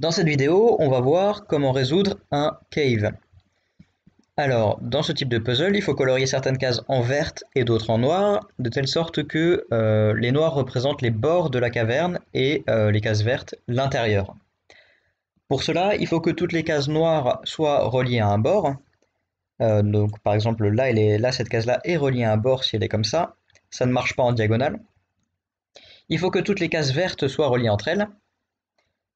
Dans cette vidéo, on va voir comment résoudre un cave. Alors, dans ce type de puzzle, il faut colorier certaines cases en verte et d'autres en noir, de telle sorte que euh, les noirs représentent les bords de la caverne et euh, les cases vertes l'intérieur. Pour cela, il faut que toutes les cases noires soient reliées à un bord. Euh, donc, par exemple, là, là cette case-là est reliée à un bord si elle est comme ça. Ça ne marche pas en diagonale. Il faut que toutes les cases vertes soient reliées entre elles.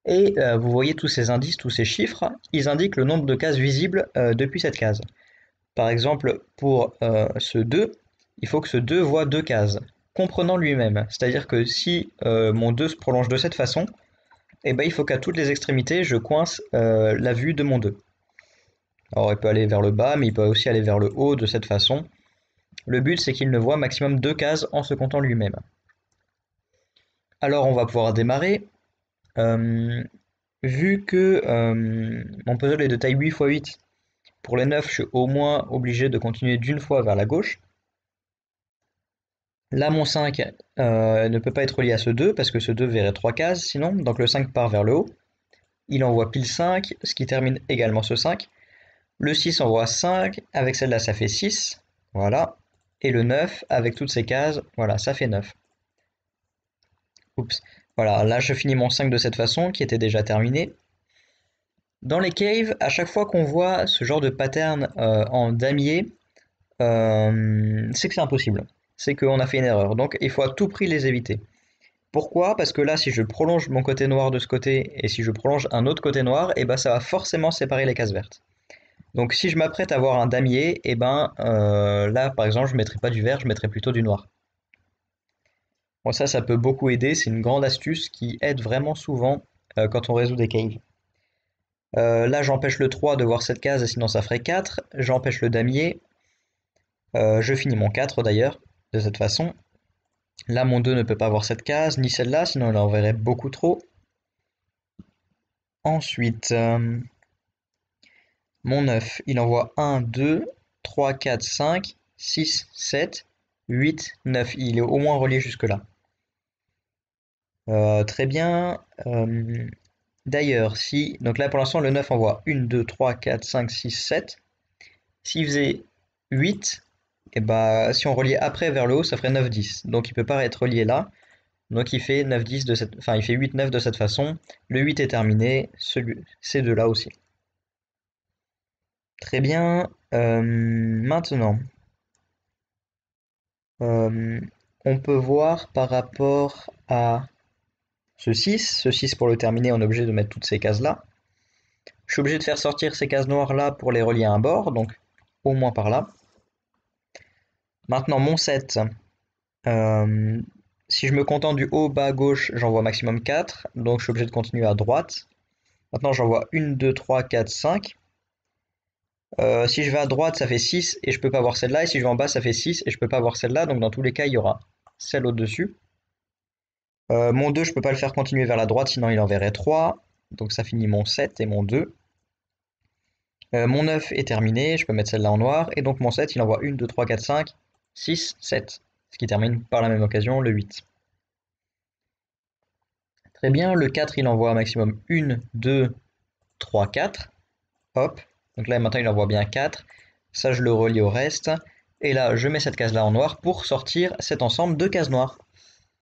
Et euh, vous voyez tous ces indices, tous ces chiffres, ils indiquent le nombre de cases visibles euh, depuis cette case. Par exemple, pour euh, ce 2, il faut que ce 2 voit deux cases, comprenant lui-même. C'est-à-dire que si mon 2 se prolonge de cette façon, eh ben, il faut qu'à toutes les extrémités, je coince la vue de mon 2. Alors il peut aller vers le bas, mais il peut aussi aller vers le haut de cette façon. Le but, c'est qu'il ne voit maximum deux cases en se comptant lui-même. Alors on va pouvoir démarrer euh, vu que euh, mon puzzle est de taille 8 x 8, pour les 9, je suis au moins obligé de continuer d'une fois vers la gauche. Là, mon 5 euh, ne peut pas être lié à ce 2 parce que ce 2 verrait 3 cases sinon. Donc le 5 part vers le haut. Il envoie pile 5, ce qui termine également ce 5. Le 6 envoie 5. Avec celle-là, ça fait 6. Voilà. Et le 9, avec toutes ces cases, voilà, ça fait 9. Oups. Voilà, là je finis mon 5 de cette façon, qui était déjà terminé. Dans les caves, à chaque fois qu'on voit ce genre de pattern euh, en damier, euh, c'est que c'est impossible. C'est qu'on a fait une erreur. Donc il faut à tout prix les éviter. Pourquoi Parce que là, si je prolonge mon côté noir de ce côté et si je prolonge un autre côté noir, et eh ben, ça va forcément séparer les cases vertes. Donc si je m'apprête à avoir un damier, et eh ben, euh, là par exemple, je ne mettrai pas du vert, je mettrai plutôt du noir. Bon, ça, ça peut beaucoup aider. C'est une grande astuce qui aide vraiment souvent euh, quand on résout des caves. Euh, là, j'empêche le 3 de voir cette case, sinon ça ferait 4. J'empêche le damier. Euh, je finis mon 4 d'ailleurs, de cette façon. Là, mon 2 ne peut pas voir cette case, ni celle-là, sinon il en verrait beaucoup trop. Ensuite, mon 9, il envoie 1, 2, 3, 4, 5, 6, 7, 8, 9. Il est au moins relié jusque-là. Euh, très bien. Euh, d'ailleurs, si. Donc là, pour l'instant, le 9 voit 1, 2, 3, 4, 5, 6, 7. S'il faisait 8, et bah, si on reliait après vers le haut, ça ferait 9, 10. Donc il peut pas être relié là. Donc il fait 9, 10 de cette... enfin, il fait 8, 9 de cette façon. Le 8 est terminé, celui... ces deux-là aussi. Très bien. Euh, maintenant, on peut voir par rapport à ce 6, ce 6 pour le terminer, on est obligé de mettre toutes ces cases-là. Je suis obligé de faire sortir ces cases noires-là pour les relier à un bord, donc au moins par là. Maintenant, mon 7, euh, si je me contente du haut, bas, gauche, j'envoie maximum 4, donc je suis obligé de continuer à droite. Maintenant, j'envoie 1, 2, 3, 4, 5. si je vais à droite, ça fait 6 et je peux pas voir celle-là. Et si je vais en bas, ça fait 6 et je peux pas voir celle-là. Donc dans tous les cas, il y aura celle au-dessus. Euh, mon 2, je ne peux pas le faire continuer vers la droite, sinon il enverrait 3. Donc ça finit mon 7 et mon 2. Euh, mon 9 est terminé, je peux mettre celle-là en noir. Et donc mon 7, il envoie 1, 2, 3, 4, 5, 6, 7. Ce qui termine par la même occasion le 8. Très bien, le 4, il envoie maximum 1, 2, 3, 4. Hop. Donc là, maintenant, il envoie bien 4. Ça, je le relie au reste. Et là, je mets cette case-là en noir pour sortir cet ensemble de cases noires.